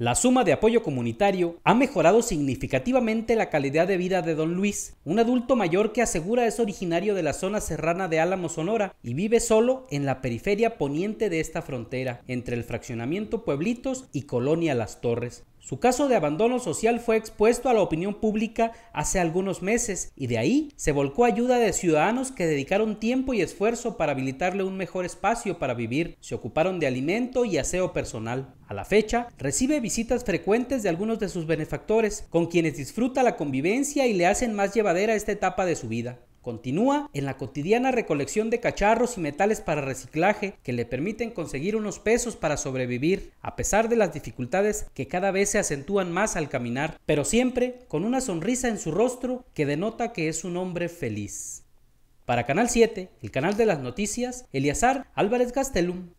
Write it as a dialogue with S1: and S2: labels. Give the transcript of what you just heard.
S1: La suma de apoyo comunitario ha mejorado significativamente la calidad de vida de don Luis, un adulto mayor que asegura es originario de la zona serrana de Álamo, Sonora, y vive solo en la periferia poniente de esta frontera, entre el fraccionamiento Pueblitos y Colonia Las Torres. Su caso de abandono social fue expuesto a la opinión pública hace algunos meses y de ahí se volcó ayuda de ciudadanos que dedicaron tiempo y esfuerzo para habilitarle un mejor espacio para vivir, se ocuparon de alimento y aseo personal. A la fecha, recibe visitas frecuentes de algunos de sus benefactores, con quienes disfruta la convivencia y le hacen más llevadera esta etapa de su vida. Continúa en la cotidiana recolección de cacharros y metales para reciclaje que le permiten conseguir unos pesos para sobrevivir, a pesar de las dificultades que cada vez se acentúan más al caminar, pero siempre con una sonrisa en su rostro que denota que es un hombre feliz. Para Canal 7, el canal de las noticias, Eliazar Álvarez Gastelum.